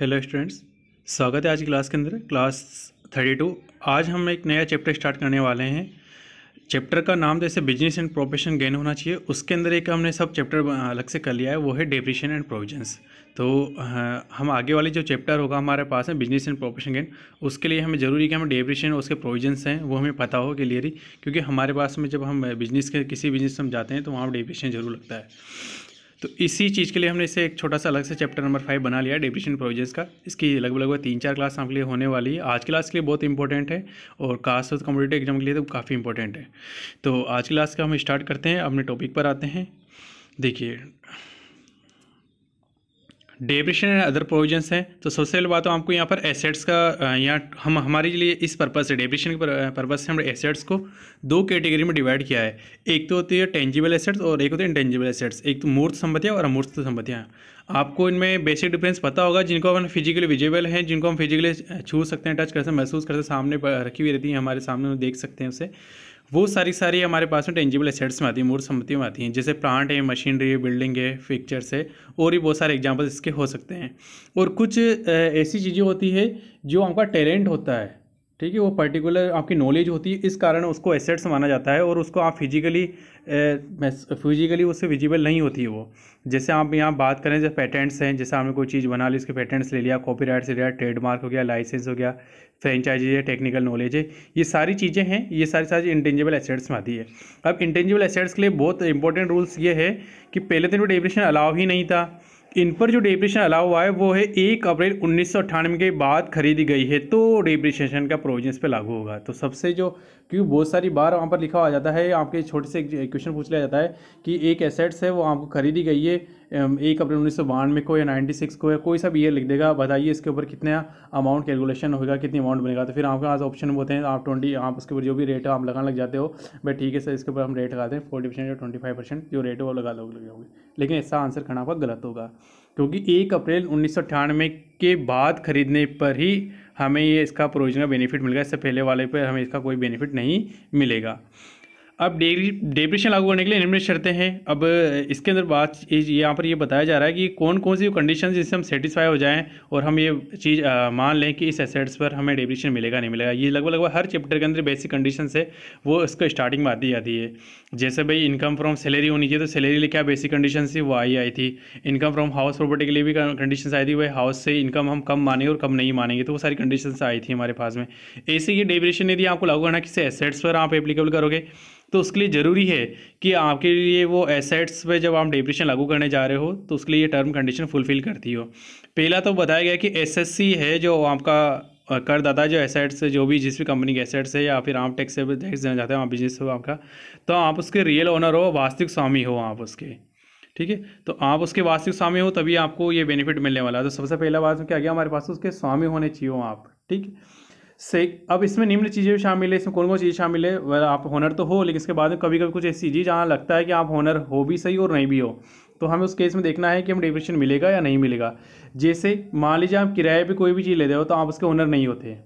hello students स्वागत है आज की क्लास के अंदर क्लास थर्टी टू आज हम एक नया चैप्टर स्टार्ट करने वाले हैं चैप्टर का नाम जैसे तो बिजनेस एंड प्रोफेशन गेन होना चाहिए उसके अंदर एक हमने सब चैप्टर अलग से कर लिया है वो है डेप्रिशन एंड प्रोविजंस तो हम आगे वाले जो चैप्टर होगा हमारे पास है बिजनेस एंड प्रोफेशन गेन उसके लिए हमें ज़रूरी है कि हमें डेप्रिशन और उसके प्रोविजंस हैं वो हमें पता हो क्लियरली क्योंकि हमारे पास में जब हम बिजनेस के किसी बिजनेस में हम जाते हैं तो वहाँ पर डेप्रिशन जरूर लगता है तो इसी चीज़ के लिए हमने इसे एक छोटा सा अलग से चैप्टर नंबर फाइव बना लिया डिप्रेशन प्रोविजन्स का इसकी लगभग लगभग तीन चार क्लास आपके लिए होने वाली है आज क्लास के लिए बहुत इंपॉर्टेंट है और कास्ट और कम्पिटेटिव एग्जाम के लिए तो काफ़ी इंपॉर्टेंट है तो आज क्लास का हम स्टार्ट करते हैं अपने टॉपिक पर आते हैं देखिए डेप्रिशन एंड अदर प्रोविजंस हैं तो सबसे पहले बात तो आपको यहाँ पर एसेट्स का यहाँ हम हमारे लिए इस पर्पज़ से डेप्रिशन के पर्पज़ से हमने एसेट्स को दो कैटेगरी में डिवाइड किया है एक तो होती है टेंजिबल एसेट्स और एक होती है इंटेंजिबल एसेट्स एक तो मूर्त संपत्तियाँ और अमूर्त संपत्तियाँ आपको इनमें बेसिक डिफरेंस पता होगा जिनको हम फिजिकली विजिबल हैं जिनको हम फिजिकली छू सकते हैं टच कर सकते हैं महसूस कर सकते हैं सामने रखी हुई रहती है हमारे सामने देख सकते हैं उसे वो सारी सारी हमारे पास में टेंजिबल एसेट्स में आती हैं मूर्त संपत्तियों में आती हैं जैसे प्लांट है मशीनरी है बिल्डिंग है फिक्चर्स है और भी बहुत सारे एग्जाम्पल्स इसके हो सकते हैं और कुछ ऐसी चीज़ें होती है जो आपका टैलेंट होता है ठीक है वो पर्टिकुलर आपकी नॉलेज होती है इस कारण उसको एसेट्स माना जाता है और उसको आप फिजिकली फिजिकली उससे विजिबल नहीं होती है वो जैसे आप यहाँ बात करें जैसे पेटेंट्स हैं जैसे हमने कोई चीज़ बना ली उसके पेटेंट्स ले लिया कॉपी राइट्स ले लिया ट्रेडमार्क हो गया लाइसेंस हो गया फ्रेंचाइजी है टेक्निकल नॉलेज है ये सारी चीज़ें हैं ये सारी सारी इंटेंजिबल एसेट्स में आती है अब इंटेंजिबल एसेट्स के लिए बहुत इंपॉर्टेंट रूल्स ये है कि पहले तो डेफिनेशन अलाव ही नहीं था इन पर जो डिप्रेशन अलाउ हुआ है वो है एक अप्रैल उन्नीस के बाद खरीदी गई है तो डिप्रेशन का प्रोविजन पे लागू होगा तो सबसे जो क्योंकि बहुत सारी बार वहाँ पर लिखा हुआ जाता है आपके छोटे से क्वेश्चन पूछ लिया जाता है कि एक एसेट्स है वो आपको खरीदी गई है एक अप्रैल उन्नीस सौ बानवे को या नाइन्टी सिक्स को या कोई सा भी ईयर लिख देगा बताइए इसके ऊपर कितना अमाउंट कैलकुलेशन होगा कितनी अमाउंट बनेगा तो फिर आपके पास ऑप्शन होते हैं आप ट्वेंटी आप उसके ऊपर जो भी रेट है आप लगाने लग जाते हो बट ठीक है सर इसके ऊपर हम रेट लगाते हैं फोर्टी परसेंट या ट्वेंटी फाइव परसेंट जो रेट वो लगा लगे लगाओगे लेकिन इसका आंसर खाना आपका गलत होगा क्योंकि एक अप्रैल उन्नीस सौ अठानवे के बाद खरीदने पर ही हमें ये इसका प्रोविजनल बेनिफिट मिलेगा इससे पहले वाले पर हमें इसका कोई बेनिफिट नहीं मिलेगा अब डेप्रेशन लागू करने के लिए एलिमिनेट शर्तें हैं अब इसके अंदर बात यहाँ पर ये बताया जा रहा है कि कौन कौन सी कंडीशन जिससे हम सेटिस्फाई हो जाएं और हम ये चीज़ मान लें कि इस एसेट्स पर हमें डेप्रेशन मिलेगा नहीं मिलेगा ये लगभग लगभग हर चैप्टर के अंदर बेसिक कंडीशन है वो इसको स्टार्टिंग में आती जाती है जैसे भाई इनकम फ्रॉम सैलरी होनी चाहिए तो सैलरी लिए क्या बेसिक कंडीशन थी वो आई आई थी इनकम फ्रॉम हाउस प्रॉपर्टी के लिए भी कंडीशन आई थी भाई हाउस से इनकम हम कम मानेंगे और कम नहीं मानेंगे तो वो सारी कंडीशन आई थी हमारे पास में ऐसे ये डेप्रेशन यदि आपको लागू करना किसी एसेट्स पर आप एप्लीकेबल करोगे तो उसके लिए ज़रूरी है कि आपके लिए वो एसेट्स पे जब आप डिप्रेशन लागू करने जा रहे हो तो उसके लिए ये टर्म कंडीशन फुलफिल करती हो पहला तो बताया गया कि एसएससी है जो आपका करदाता जो एसेट्स जो भी जिस भी कंपनी के एसेट्स है या फिर आप टैक्स से टैक्स देना चाहते हो आप बिजनेस हो आपका तो आप उसके रियल ओनर हो वास्तविक स्वामी हो आप उसके ठीक है तो आप उसके वास्तविक स्वामी हो तभी आपको ये बेनिफिट मिलने वाला है तो सबसे पहला बात क्या गया हमारे पास उसके स्वामी होने चाहिए हो आप ठीक है से अब इसमें निम्न चीज़ें भी शामिल है इसमें कौन कौन चीज़ें शामिल है वह आप होनर तो हो लेकिन इसके बाद में कभी कभी कुछ ऐसी चीज़ जहाँ लगता है कि आप होनर हो भी सही और नहीं भी हो तो हमें उस केस में देखना है कि हमें डिप्रेशन मिलेगा या नहीं मिलेगा जैसे मान लीजिए आप किराए पर कोई भी चीज़ लेते हो तो आप उसके ओनर नहीं होते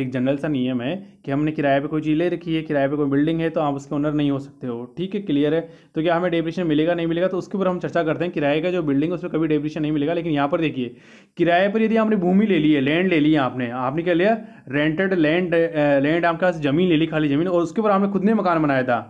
एक जनरल सा नियम है कि हमने किराए पे कोई चीज़ ले रखी है किराए पे कोई बिल्डिंग है तो आप उसके ओनर नहीं हो सकते हो ठीक है क्लियर है तो क्या हमें डेप्रिशन मिलेगा नहीं मिलेगा तो उसके ऊपर हम चर्चा करते हैं किराए का जो बिल्डिंग है उसमें कभी डेप्रिशन नहीं मिलेगा लेकिन यहाँ पर देखिए किराए पर यदि आपने भूमि ले ली है लैंड ले ली है आपने आपने क्या लिया रेंटेड लैंड लैंड आपके पास जमीन ले ली खाली जमीन और उसके ऊपर आपने खुद ने मकान बनाया था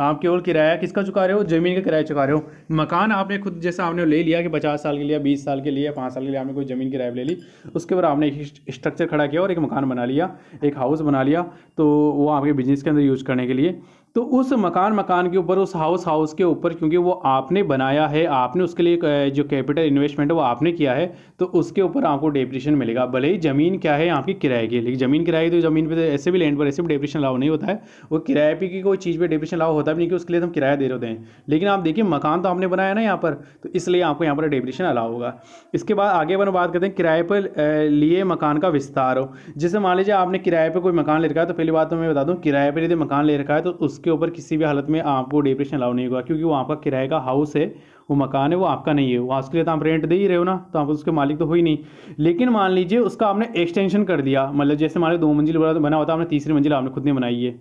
आप केवल किराया किसका चुका रहे हो ज़मीन का किराया चुका रहे हो मकान आपने खुद जैसा आपने ले लिया कि पचास साल के लिए बीस साल के लिए पाँच साल के लिए आपने कोई ज़मीन किराया ले ली उसके बाद आपने एक स्ट्रक्चर खड़ा किया और एक मकान बना लिया एक हाउस बना लिया तो वो आपके बिजनेस के अंदर यूज़ करने के लिए तो उस मकान मकान के ऊपर उस हाउस हाउस के ऊपर क्योंकि वो आपने बनाया है आपने उसके लिए जो कैपिटल इन्वेस्टमेंट है वो आपने किया है तो उसके ऊपर आपको डेप्रेशन मिलेगा भले ही ज़मीन क्या है आपकी किराए की लेकिन ज़मीन किराए तो ज़मीन तो पर ऐसे भी लैंड पर ऐसे भी डेप्रेशन लाव नहीं होता है वो किराए पर की कोई चीज़ पर डेप्रेशन लाव होता भी नहीं कि उसके लिए तो हम किराया दे रहे हैं लेकिन आप देखिए मकान तो आपने बनाया ना यहाँ पर तो इसलिए आपको यहाँ पर डेप्रेशन अलाव होगा इसके बाद आगे अपन बात करते हैं किराए पर लिए मकान का विस्तार हो जैसे मान लीजिए आपने किराए पर कोई मकान ले रखा है तो पहली बात तो मैं बता दूँ किराए पर यदि मकान ले रखा है तो उस उसके ऊपर किसी भी हालत में आपको डिप्रेशन अलाउ नहीं होगा क्योंकि वो आपका किराए का हाउस है वो मकान है वो आपका नहीं है वो उसके लिए तो आप रेंट दे ही रहे हो ना तो आप उसके मालिक तो हो ही नहीं लेकिन मान लीजिए उसका आपने एक्सटेंशन कर दिया मतलब जैसे मान लो दो मंजिल बना होता है आपने तीसरी मंजिल आपने खुद ने बनाई है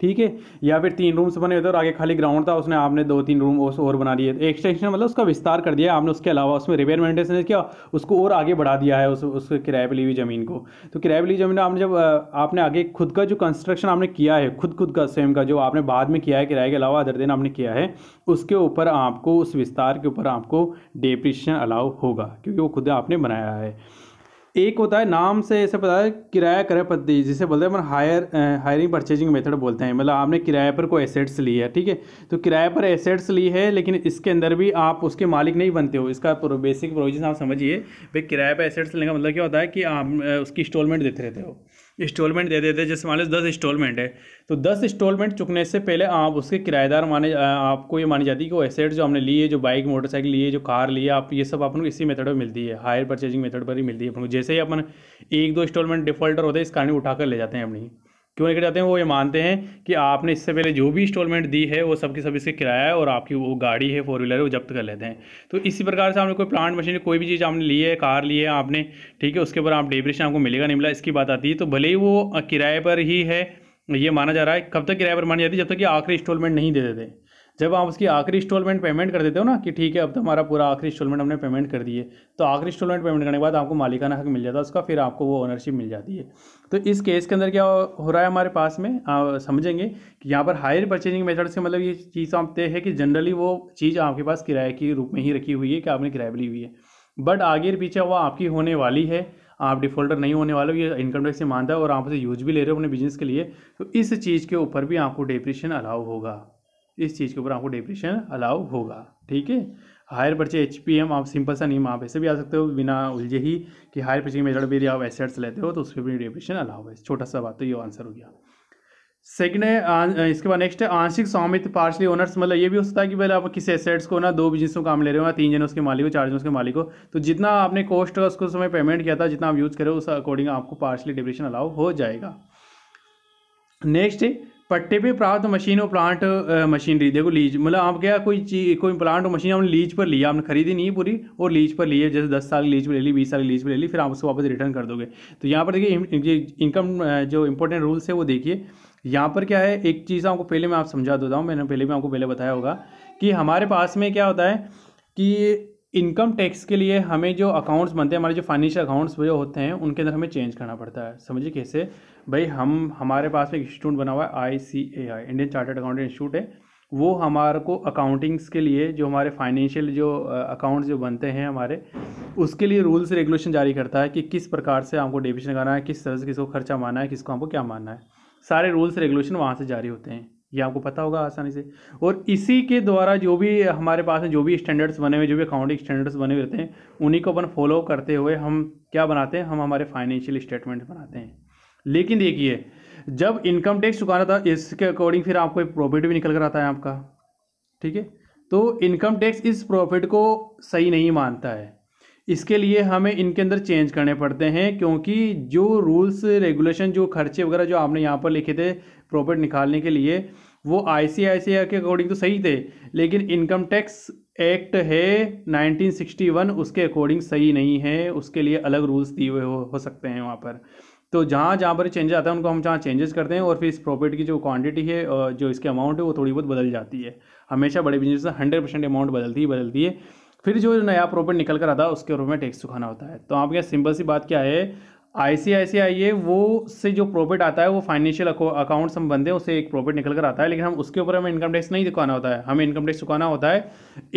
ठीक है या फिर तीन रूम्स बने हुए थे और आगे खाली ग्राउंड था उसने आपने दो तीन रूम और बना दिए एक्सटेंशन मतलब उसका विस्तार कर दिया आपने उसके अलावा उसमें रिपेयर मेंटेनेंस किया उसको और आगे बढ़ा दिया है उस उस किराए पर ली हुई ज़मीन को तो किराए पर ली ज़मीन आपने जब आपने आगे खुद का जो कंस्ट्रक्शन आपने किया है खुद खुद का सेम का जो आपने बाद में किया है किराए के अलावा अदर दिन आपने किया है उसके ऊपर आपको उस विस्तार के ऊपर आपको डेप्रिशन अलाउ होगा क्योंकि वो खुद आपने बनाया है एक होता है नाम से ऐसे पता है किराया क्रय पद्धति जिसे बोलते हैं अपन हायर हायरिंग परचेजिंग मेथड बोलते हैं मतलब आपने किराए पर कोई एसेट्स ली है ठीक है तो किराए पर एसेट्स ली है लेकिन इसके अंदर भी आप उसके मालिक नहीं बनते हो इसका प्रो, बेसिक प्रोविजन आप समझिए भाई किराए पर एसेट्स लेने का मतलब क्या होता है कि आप उसकी इंस्टॉलमेंट देते रहते हो इंस्टॉलमेंट दे देते हैं जैसे मान लो दस इंस्टॉलमेंट है तो दस इंस्टॉलमेंट चुकने से पहले आप उसके किराएदार माने आपको ये मानी जाती है कि वो एसेट जो हमने लिए जो बाइक मोटरसाइकिल लिए जो कार लिए आप ये सब अपन को इसी मेथड पर मिलती है हायर परचेजिंग मेथड पर ही मिलती है अपन को जैसे ही अपन एक दो इंस्टॉलमेंट डिफॉल्टर होते हैं इस कारण उठाकर ले जाते हैं अपनी क्यों लेकर जाते हैं वो ये मानते हैं कि आपने इससे पहले जो भी इंस्टॉलमेंट दी है वो सबकी सब इसके किराया है और आपकी वो गाड़ी है फोर व्हीलर है वो जब्त कर लेते हैं तो इसी प्रकार से आपने कोई प्लांट मशीन कोई भी चीज़ आपने ली है कार ली है आपने ठीक है उसके ऊपर आप डेप्रेशन आपको मिलेगा नहीं मिला इसकी बात आती है तो भले ही वो किराए पर ही है ये माना जा रहा है कब तक किराए पर मानी जाती है जब तक कि आखिरी इंस्टॉलमेंट नहीं दे देते जब आप उसकी आखिरी इंस्टॉलमेंट पेमेंट कर देते हो ना कि ठीक है अब तो हमारा पूरा आखिरी इंस्टॉलमेंट हमने पेमेंट कर दिए तो आखिरी इंस्टॉलमेंट पेमेंट करने के बाद आपको मालिकाना हक मिल जाता है उसका फिर आपको वो ओनरशिप मिल जाती है तो इस केस के अंदर क्या हो रहा है हमारे पास में आप समझेंगे कि यहाँ पर हायर परचेजिंग मेथड से मतलब ये चीज़ तो आप तय है कि जनरली वो चीज़ आपके पास किराए के रूप में ही रखी हुई है कि आपने किराए ली हुई है बट आगे पीछे वो आपकी होने वाली है आप डिफ़ॉल्टर नहीं होने वाले हो ये इनकम टैक्स से मानता है और आप उसे यूज भी ले रहे हो अपने बिजनेस के लिए तो इस चीज़ के ऊपर भी आपको डिप्रेशन अलाउ होगा इस चीज़ के ऊपर आपको डेप्रिशन अलाउ होगा ठीक है hire purchase H P M आप सिंपल सा नहीं आप ऐसे भी आ सकते हो बिना उलझे ही कि हायर पर्चे मेजर भी आप एसेट्स लेते हो तो उस पर भी डेप्रिशन अलाउ है छोटा सा बात तो ये आंसर हो गया सेकेंड है इसके बाद नेक्स्ट है आंशिक स्वामित्व पार्शली ओनर्स मतलब ये भी हो सकता है कि पहले आप किसी एसेट्स को ना दो बिजनेस को काम ले रहे हो या तीन जन उसके मालिक हो चार जन उसके मालिक हो तो जितना आपने कॉस्ट उसको समय पेमेंट किया था जितना आप यूज़ करो उस अकॉर्डिंग आपको पार्शली डिप्रेशन अलाउ हो जाएगा नेक्स्ट है पट्टे पे प्राप्त मशीन और प्लांट मशीनरी देखो लीज मतलब आप क्या कोई चीज कोई प्लांट और मशीन आपने लीज पर लिया आपने खरीदी नहीं पूरी और लीज पर लिए जैसे दस साल की लीज पर ले ली बीस साल की लीज पर ले ली फिर आप उसको वापस रिटर्न कर दोगे तो यहाँ पर देखिए इनकम जो इंपॉर्टेंट रूल्स है वो देखिए यहाँ पर क्या है एक चीज़ आपको पहले मैं आप समझा देता हूँ मैंने पहले भी आपको पहले बताया होगा कि हमारे पास में क्या होता है कि इनकम टैक्स के लिए हमें जो अकाउंट्स बनते हैं हमारे जो फाइनेंशियल अकाउंट्स जो होते हैं उनके अंदर हमें चेंज करना पड़ता है समझिए कैसे भाई हम हमारे पास में एक इंस्टीट्यूट बना हुआ है I C A I Indian chartered accountant institute है वो हमारे को अकाउंटिंग्स के लिए जो हमारे फाइनेंशियल जो अकाउंट्स जो बनते हैं हमारे उसके लिए रूल्स रेगुलेशन जारी करता है कि किस प्रकार से आपको डेबिशन लगाना है किस तरह से किसको खर्चा मानना है किसको हमको क्या मानना है सारे रूल्स रेगुलेशन वहाँ से जारी होते हैं ये आपको पता होगा आसानी से और इसी के द्वारा जो भी हमारे पास में जो भी स्टैंडर्ड्स बने हुए जो भी अकाउंटिंग स्टैंडर्ड्स बने हुए रहते हैं उन्हीं को अपन फॉलो करते हुए हम क्या बनाते हैं हम हमारे फाइनेंशियल स्टेटमेंट्स बनाते हैं लेकिन देखिए जब इनकम टैक्स चुकाना था इसके अकॉर्डिंग फिर आपको एक प्रॉफिट भी निकल कर आता है आपका ठीक है तो इनकम टैक्स इस प्रॉफिट को सही नहीं मानता है इसके लिए हमें इनके अंदर चेंज करने पड़ते हैं क्योंकि जो रूल्स रेगुलेशन जो खर्चे वगैरह जो आपने यहाँ पर लिखे थे प्रॉफिट निकालने के लिए वो आई सी आई सी आई के अकॉर्डिंग तो सही थे लेकिन इनकम टैक्स एक्ट है 1961 उसके अकॉर्डिंग सही नहीं है उसके लिए अलग रूल्स दिए हुए हो, हो सकते हैं वहाँ पर तो जहाँ जहाँ पर चेंज आता है उनको हम जहाँ चेंजेस करते हैं और फिर इस प्रॉफिट की जो क्वांटिटी है जो इसके अमाउंट है वो थोड़ी बहुत बदल जाती है हमेशा बड़े बिजनेस में हंड्रेड परसेंट अमाउंट बदलती ही बदलती है फिर जो नया प्रॉफिट निकल कर आता है उसके रूप में टैक्स चुकाना होता है तो आपके सिंपल सी बात क्या है आई ये वो से जो प्रॉफिट आता है वो फाइनेंशियल अकाउंट संबंध है उसे एक प्रॉफिट निकल कर आता है लेकिन हम उसके ऊपर हमें इनकम टैक्स नहीं चुकाना होता है हमें इनकम टैक्स चुकाना होता है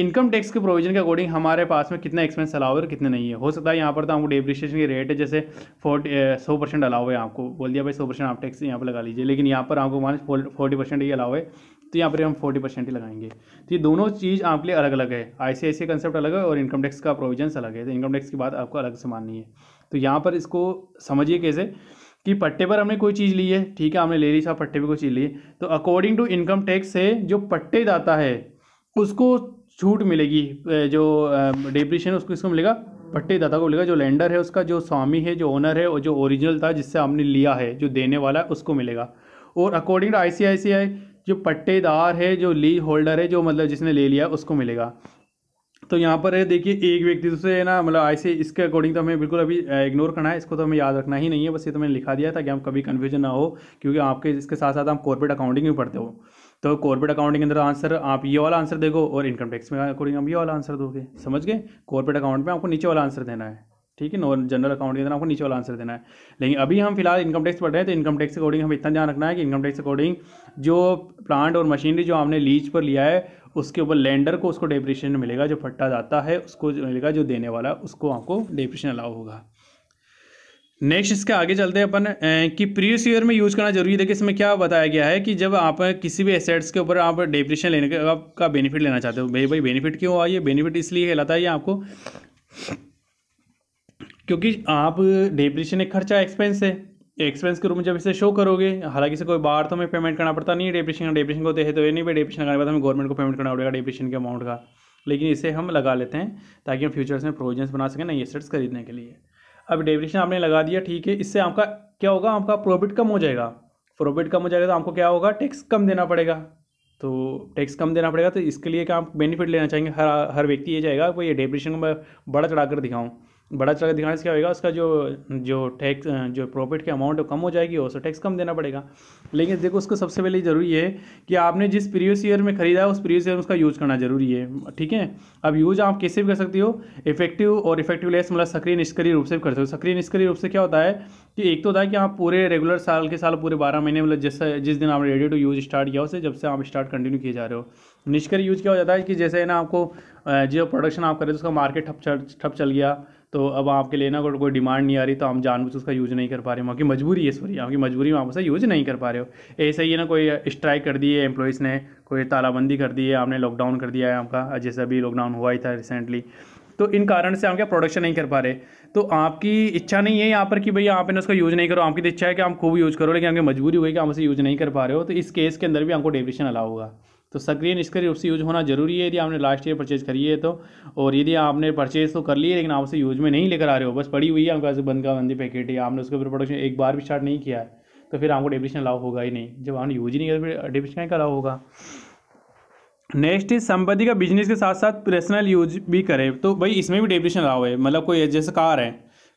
इनकम टैक्स के प्रोविजन के अकॉर्डिंग हमारे पास में कितना एक्सपेंस अलाउ है और कितने नहीं है हो सकता है यहाँ पर तो हमको डेप्रिशिएशन के रेट है जैसे फोर्टी सौ परसेंट अलाउ है आपको बोल दिया भाई सौ परसेंट आप टैक्स यहाँ पर लगा लीजिए लेकिन यहाँ पर आपको मान फोर्टी परसेंट ही अलाउ है तो यहाँ पर हम फोर्टी परसेंट ही लगाएंगे तो ये दोनों चीज़ आपके लिए अलग अलग है आई सी कंसेप्ट अलग है और इनकम टैक्स का प्रोविजन अलग है तो इनकम टैक्स की बात आपको अलग से माननी है तो यहाँ पर इसको समझिए कैसे कि पट्टे पर हमने कोई चीज़ ली है ठीक है हमने ले ली साहब पट्टे पर कोई चीज़ ली है तो अकॉर्डिंग टू इनकम टैक्स है जो पट्टेदाता है उसको छूट मिलेगी जो डेप्रिशन उसको इसको मिलेगा पट्टेदाता को मिलेगा जो लैंडर है उसका जो स्वामी है जो ओनर है और जो ओरिजिनल था जिससे हमने लिया है जो देने वाला है उसको मिलेगा और अकॉर्डिंग टू आई जो पट्टेदार है जो लीज होल्डर है जो मतलब जिसने ले लिया उसको मिलेगा तो यहाँ पर है देखिए एक व्यक्ति तो से है ना मतलब ऐसे इसके अकॉर्डिंग तो हमें बिल्कुल अभी इग्नोर करना है इसको तो हमें याद रखना ही नहीं है बस ये तो मैंने लिखा दिया ताकि हम कभी कन्फ्यूजन ना हो क्योंकि आपके इसके साथ साथ हम कॉर्पोरेट अकाउंटिंग भी पढ़ते हो तो कॉर्पोरेट अकाउंटिंग के अंदर आंसर आप ये वाला आंसर देखो और इनकम टैक्स में अकॉर्डिंग हम ये वाला आंसर दोगे समझ गए कॉर्पोरेट अकाउंट में आपको नीचे वाला आंसर देना है ठीक है नॉन जनरल अकाउंट के अंदर आपको नीचे वाला आंसर देना है लेकिन अभी हम फिलहाल इनकम टैक्स पढ़ रहे हैं तो इनकम टैक्स अकॉर्डिंग हमें इतना ध्यान रखना है कि इनकम टैक्स अकॉर्डिंग जो प्लांट और मशीनरी जो हमने लीज पर लिया है उसके ऊपर लैंडर को उसको डिप्रेशन मिलेगा जो फट्टा जाता है उसको जो मिलेगा जो देने वाला उसको आपको डिप्रेशन अलाउ होगा नेक्स्ट इसके आगे चलते हैं अपन कि प्रीवियस ईयर में यूज करना जरूरी था देखिए इसमें क्या बताया गया है कि जब आप किसी भी एसेट्स के ऊपर आप डिप्रेशन लेने का आपका बेनिफिट लेना चाहते हो भाई भाई बेनिफिट क्यों हुआ ये बेनिफिट इसलिए कहलाता है ये आपको क्योंकि आप डिप्रेशन एक खर्चा एक्सपेंस है एक्सपेंस के रूप में जब इसे शो करोगे हालांकि इसे कोई बाहर तो हमें पेमेंट करना पड़ता नहीं है डेप्रेशन डेप्रेशन को देते तो ये नहीं भाई डेप्रेशन लगाने के बाद हमें गवर्नमेंट को पेमेंट करना पड़ेगा डेप्रेशन के अमाउंट का लेकिन इसे हम लगा लेते हैं ताकि हम फ्यूचर्स में प्रोविजन्स बना सकें नई एसेट्स खरीदने के लिए अब डेप्रेशन आपने लगा दिया ठीक है इससे आपका क्या होगा आपका प्रॉफिट कम हो जाएगा प्रॉफिट कम हो जाएगा तो आपको क्या होगा टैक्स कम देना पड़ेगा तो टैक्स कम देना पड़ेगा तो इसके लिए क्या आप बेनिफिट लेना चाहेंगे हर हर व्यक्ति ये जाएगा कोई ये डेप्रेशन को मैं बढ़ा चढ़ा कर दिखाऊँ बड़ा चला दिखाने से क्या होगा उसका जो जो टैक्स जो प्रॉफिट के अमाउंट कम हो जाएगी उससे टैक्स कम देना पड़ेगा लेकिन देखो उसको सबसे पहले ज़रूरी है कि आपने जिस प्रीवियस ईयर में खरीदा है उस प्रीवियस ईयर में उसका यूज़ करना जरूरी है ठीक है अब यूज़ आप कैसे भी कर सकते हो इफेक्टिव और इफेक्टिव लेस मतलब सक्रिय निष्क्रिय रूप से भी कर सकते हो सक्रिय निष्क्रिय रूप से क्या होता है कि एक तो होता है कि आप पूरे रेगुलर साल के साल पूरे बारह महीने मतलब जैसे जिस दिन आप रेडी टू यूज़ स्टार्ट किया उसे जब से आप स्टार्ट कंटिन्यू किए जा रहे हो निष्क्रिय यूज़ क्या हो जाता है कि जैसे ना आपको जो प्रोडक्शन आप कर रहे हो उसका मार्केट ठप ठप चल गया तो अब आपके लिए ना कोई डिमांड नहीं आ रही तो हम जानबूझ उसका यूज़ नहीं कर पा रहे हो आपकी मजबूरी है सॉरी आपकी मजबूरी में आप उसका यूज़ नहीं कर पा रहे हो ऐसा ही है ना कोई स्ट्राइक कर दी है एम्प्लॉयज़ ने कोई तालाबंदी कर दी है आपने लॉकडाउन कर दिया है आपका जैसे अभी लॉकडाउन हुआ ही था रिसेंटली तो इन कारण से आपके क्या प्रोडक्शन नहीं कर पा रहे तो आपकी इच्छा नहीं है यहाँ पर कि भैया आप उसका यूज़ नहीं करो आपकी तो इच्छा है कि आप खूब यूज़ करो लेकिन आपकी मजबूरी हुई कि आप उसे यूज़ नहीं कर पा रहे हो तो इस केस के अंदर भी आपको डेविशन अलाउ होगा तो सक्रिय निष्क्रिय रूप से यूज होना जरूरी है यदि आपने लास्ट ईयर परचेज करी है तो और यदि आपने परचेज तो कर ली है लेकिन आप उसे यूज में नहीं लेकर आ रहे हो बस पड़ी हुई है आपके पास बंद का बंदी पैकेट है आपने उसके ऊपर प्रोडक्शन एक बार भी स्टार्ट नहीं किया है तो फिर आपको डिप्रेशन अलाउ होगा ही नहीं जब आपने यूज ही नहीं किया फिर तो का अलाउ होगा नेक्स्ट इस संपत्ति का बिजनेस के साथ साथ पर्सनल यूज भी करें तो भाई इसमें भी डिप्रेशन अलाउ है मतलब कोई जैसे कार है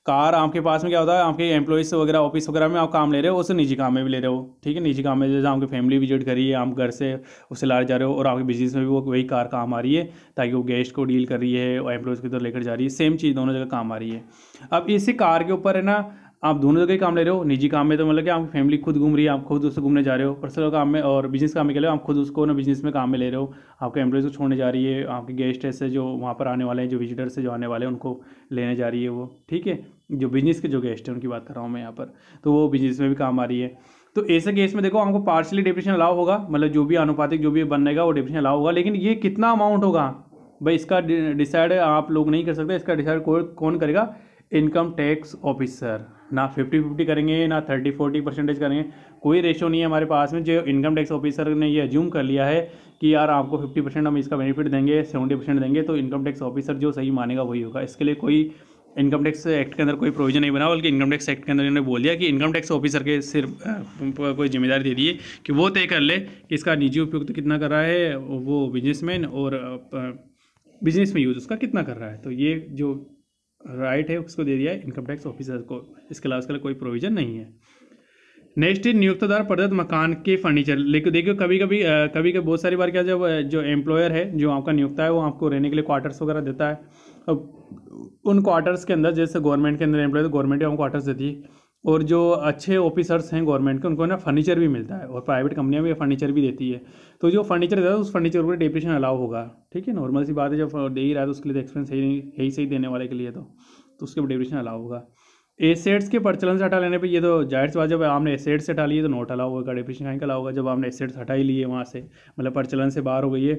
कार आपके पास में क्या होता है आपके एम्प्लॉयज़ वगैरह ऑफिस वगैरह में आप काम ले रहे हो उससे निजी काम में भी ले रहे हो ठीक है निजी काम में जैसे आपकी फैमिली विजिट करी है आप घर से उससे ला जा रहे हो और आपके बिजनेस में भी वो वही कार काम आ रही है ताकि वो गेस्ट को डील कर रही है और एम्प्लॉयज़ की तरफ लेकर जा रही है सेम चीज़ दोनों जगह काम आ रही है अब इसी कार के ऊपर है ना आप दोनों जगह काम ले रहे हो निजी काम में तो मतलब कि आपकी फैमिली खुद घूम रही है आप खुद उससे घूमने जा रहे हो पर्सनल काम में और बिजनेस काम में के आप खुद उसको ना बिजनेस में काम में ले रहे हो आपके एम्प्लॉयज़ को छोड़ने जा रही है आपके गेस्ट ऐसे जो वहाँ पर आने वाले हैं जो विजिटर्स है जो आने वाले हैं उनको लेने जा रही है वो ठीक है जो बिजनेस के जो गेस्ट हैं उनकी बात कर रहा हूँ मैं यहाँ पर तो वो बिजनेस में भी काम आ रही है तो ऐसे केस में देखो आपको पार्शली डिप्रेशन अलाउ होगा मतलब जो भी अनुपातिक जो भी बनेगा वो डिप्रेशन अलाउ होगा लेकिन ये कितना अमाउंट होगा भाई इसका डिसाइड आप लोग नहीं कर सकते इसका डिसाइड कौन करेगा इनकम टैक्स ऑफिसर ना फिफ्टी फिफ्टी करेंगे ना थर्टी फोर्टी परसेंटेज करेंगे कोई रेशो नहीं है हमारे पास में जो इनकम टैक्स ऑफिसर ने ये एज्यूम कर लिया है कि यार आपको फिफ्टी परसेंट हम इसका बेनिफिट देंगे सेवेंटी परसेंट देंगे तो इनकम टैक्स ऑफिसर जो सही मानेगा वही होगा इसके लिए कोई इनकम टैक्स एक्ट के अंदर कोई प्रोविजन नहीं बना बल्कि इनकम टैक्स एक्ट के अंदर इन्होंने बोल दिया कि इनकम टैक्स ऑफिसर के सिर्फ कोई जिम्मेदारी दे दी है कि वो तय कर ले कि इसका निजी उपयोग तो कितना कर रहा है वो बिजनेसमैन और बिजनेस में यूज़ उसका कितना कर रहा है तो ये जो राइट है उसको दे दिया है इनकम टैक्स ऑफिसर को इसके अलावा लिए कोई प्रोविजन नहीं है नेक्स्ट है नियुक्त द्वारा प्रदत्त मकान के फर्नीचर लेकिन देखिए कभी कभी कभी कभी बहुत सारी बार क्या जब जो एम्प्लॉयर है जो आपका नियुक्ता है वो आपको रहने के लिए क्वार्टर्स वगैरह देता है अब उन क्वार्टर्स के अंदर जैसे गवर्नमेंट के अंदर एम्प्लॉय तो गवर्नमेंट आपको क्वार्टर्स देती है और जो अच्छे ऑफिसर्स हैं गवर्नमेंट के उनको ना फर्नीचर भी मिलता है और प्राइवेट कंपनियां भी फर्नीचर भी देती है तो जो फर्नीचर देता है उस फर्नीचर पर डिप्रेशन अलाउ होगा ठीक है नॉर्मल सी बात है जब दे ही रहा है तो उसके लिए तो एक्सपेंस है यही सही देने वाले के लिए तो, तो उसके डिप्रेशन अलाउ होगा एसेट्स के प्रचलन से हटा लेने पर ये तो जाहिर सी बात जब आपने एसेट्स हटा लिए तो नोट अलाउ होगा डिप्रेशन कहीं का अलाउ होगा जब आपने एसेट्स हटा ही लिए वहाँ से मतलब प्रचलन से बाहर हो गई है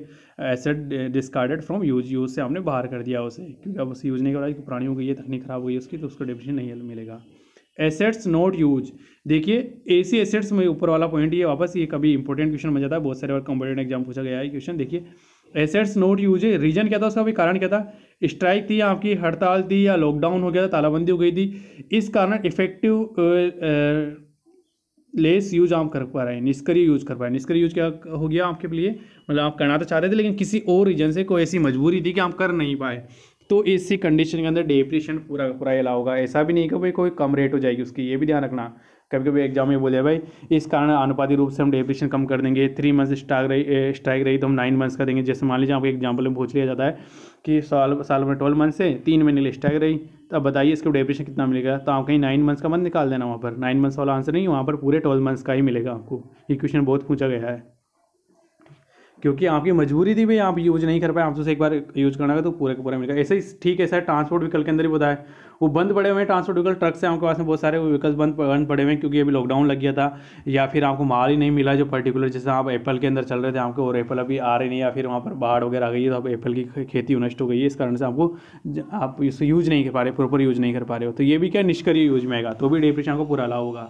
asset discarded from use use से आपने बाहर कर दिया उसे क्योंकि अब उसे यूज नहीं कर रहा है पुरानी हो गई है तकनीक खराब हो गई है उसकी तो उसको डिप्रेशन नहीं मिलेगा एसेट्स नॉट यूज देखिए सी एसेट्स में ऊपर वाला पॉइंट ये वापस ये कभी इंपॉर्टेंट क्वेश्चन बन जाता है बहुत सारे और कॉम्पिटेटिव एग्जाम पूछा गया है क्वेश्चन देखिए एसेट्स नोट यूज है रीजन क्या था उसका भी कारण क्या था स्ट्राइक थी आपकी हड़ताल थी या लॉकडाउन हो गया था तालाबंदी हो गई थी इस कारण इफेक्टिव लेस यूज आप कर पा रहे हैं निष्क्रिय यूज कर पा रहे हैं निष्क्रिय यूज क्या हो गया आपके लिए मतलब आप करना तो चाह रहे थे लेकिन किसी और रीजन से कोई ऐसी मजबूरी थी कि आप कर नहीं पाए तो इसी कंडीशन के अंदर डेप्रेशन पूरा पूरा अला होगा ऐसा भी नहीं कि भाई कोई कम रेट हो जाएगी उसकी ये भी ध्यान रखना कभी कभी एग्जाम में बोले भाई इस कारण अनुपातिक रूप से हम डेप्रेशन कम कर देंगे थ्री मंथ्स स्ट्राइक रही स्ट्राइक रही तो हम नाइन मंथ्स का देंगे जैसे मान लीजिए आपको एग्जाम्पल में पूछ लिया जाता है कि साल साल में ट्वेल्व मंथ से तीन महीने लिए स्ट्राइक रही तो अब बताइए इसको डेप्रेशन कितना मिलेगा तो आप कहीं नाइन मंथ्स का मंथ निकाल देना वहाँ पर नाइन मंथ्स वाला आंसर नहीं वहाँ पर पूरे ट्वेल्व मंथ्स का ही मिलेगा आपको ये क्वेश्चन बहुत पूछा गया है क्योंकि आपकी मजबूरी थी भाई आप यूज़ नहीं कर पाए आपसे एक बार यूज़ करना है तो पूरे का पूरा मिलेगा ऐसे ही ठीक है सर ट्रांसपोर्ट व्हीकल के अंदर ही बताया वो बंद पड़े हुए हैं ट्रांसपोर्ट व्हीकल ट्रक से आपके पास में बहुत सारे व्हीकल्स बंद बंद पड़े हुए हैं क्योंकि अभी लॉकडाउन लग गया था या फिर आपको माल ही नहीं मिला जो पर्टिकुलर जैसे आप एप्पल के अंदर चल रहे थे आपको और एप्पल अभी आ रहे नहीं या फिर वहाँ पर बाढ़ वगैरह आ गई है तो आप एप्पल की खेती नष्ट हो गई है इस कारण से आपको आप इसे यूज़ नहीं कर पा रहे प्रॉपर यूज़ नहीं कर पा रहे हो तो ये भी क्या निष्क्रिय यूज में आएगा तो भी डिप्रेशन आपको पूरा अलाव होगा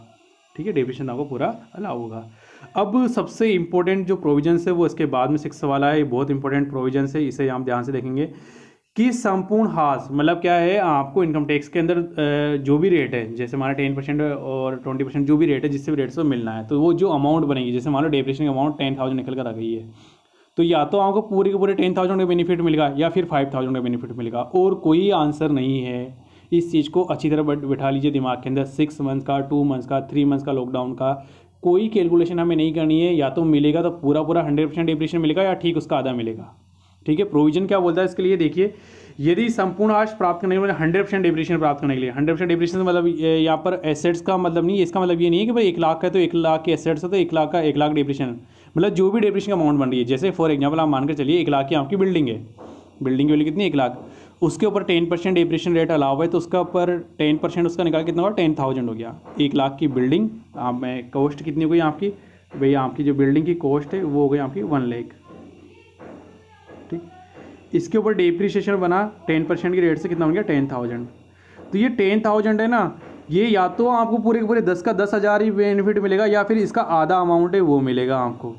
ठीक है डिप्रेशन आपको पूरा अलाव होगा अब सबसे इम्पोर्टेंट जो प्रोविजन है वो इसके बाद में सिक्स वाला है बहुत इंपॉर्टेंट प्रोविजन है इसे हम ध्यान से देखेंगे कि संपूर्ण हास मतलब क्या है आपको इनकम टैक्स के अंदर जो भी रेट है जैसे हमारा टेन परसेंट और ट्वेंटी परसेंट जो भी रेट है जिससे भी रेट से मिलना है तो वो जो अमाउंट बनेगी जैसे मानो डेप्रेशन का अमाउंट टेन थाउजेंड निकल कर आ गई है तो या तो आपको पूरे के पूरे टेन थाउजेंड का बेनिफिट मिलेगा या फिर फाइव थाउजेंड का बेनिफिट मिलेगा और कोई आंसर नहीं है इस चीज़ को अच्छी तरह बैठा लीजिए दिमाग के अंदर सिक्स मंथ का टू मंथ्स का थ्री मंथ्स का लॉकडाउन का कोई कैलकुलेशन हमें नहीं करनी है या तो मिलेगा तो पूरा पूरा हंड्रेड परसेंट डिप्रेशन मिलेगा या ठीक उसका आधा मिलेगा ठीक है प्रोविजन क्या बोलता है इसके लिए देखिए यदि संपूर्ण आश प्राप्त करने के लिए हंड्रेड परसेंट डिप्रेशन प्राप्त करने के लिए हंड्रेड परसेंट डिप्रेशन मतलब यहाँ पर एसेट्स का मतलब नहीं इसका मतलब ये नहीं है कि भाई एक लाख का तो एक लाख के एसेट्स है तो एक लाख का एक लाख डिप्रेशन मतलब जो भी डिप्रेशन का अमाउंट बन रही है जैसे फॉर एग्जाम्पल आप मानकर चलिए एक लाख की आपकी बिल्डिंग है बिल्डिंग की वाली कितनी एक लाख उसके ऊपर टेन परसेंट डिप्रेशन रेट अलाव है तो उसका ऊपर टेन परसेंट उसका निकाल कितना हुआ टेन थाउजेंड हो गया एक लाख की बिल्डिंग आप में कॉस्ट कितनी हो गई आपकी भैया आपकी जो बिल्डिंग की कॉस्ट है वो हो गई आपकी वन लेख ठीक इसके ऊपर डिप्रिसिएशन बना टेन परसेंट के रेट से कितना हो गया टेन थाउजेंड तो ये टेन थाउजेंड है ना ये या तो आपको पूरे के पूरे दस का दस हज़ार ही बेनिफिट मिलेगा या फिर इसका आधा अमाउंट है वो मिलेगा आपको